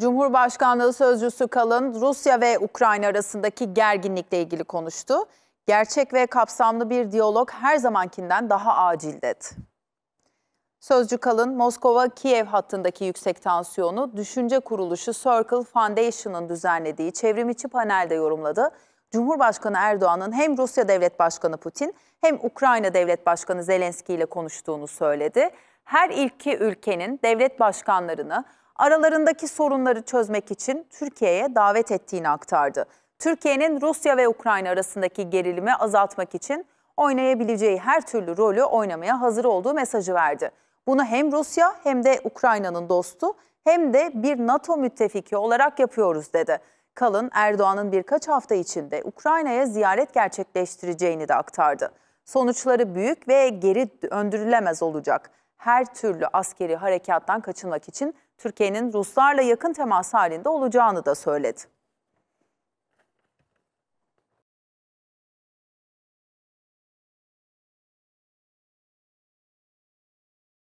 Cumhurbaşkanlığı sözcüsü Kalın, Rusya ve Ukrayna arasındaki gerginlikle ilgili konuştu. Gerçek ve kapsamlı bir diyalog her zamankinden daha acil dedi. Sözcü Kalın, Moskova-Kiev hattındaki yüksek tansiyonu düşünce kuruluşu Circle Foundation'ın düzenlediği çevrimiçi panelde yorumladı. Cumhurbaşkanı Erdoğan'ın hem Rusya Devlet Başkanı Putin hem Ukrayna Devlet Başkanı Zelenski ile konuştuğunu söyledi. Her iki ülkenin devlet başkanlarını aralarındaki sorunları çözmek için Türkiye'ye davet ettiğini aktardı. Türkiye'nin Rusya ve Ukrayna arasındaki gerilimi azaltmak için oynayabileceği her türlü rolü oynamaya hazır olduğu mesajı verdi. Bunu hem Rusya hem de Ukrayna'nın dostu hem de bir NATO müttefiki olarak yapıyoruz dedi. Kalın Erdoğan'ın birkaç hafta içinde Ukrayna'ya ziyaret gerçekleştireceğini de aktardı. Sonuçları büyük ve geri döndürülemez olacak her türlü askeri harekattan kaçınmak için Türkiye'nin Ruslarla yakın temas halinde olacağını da söyledi.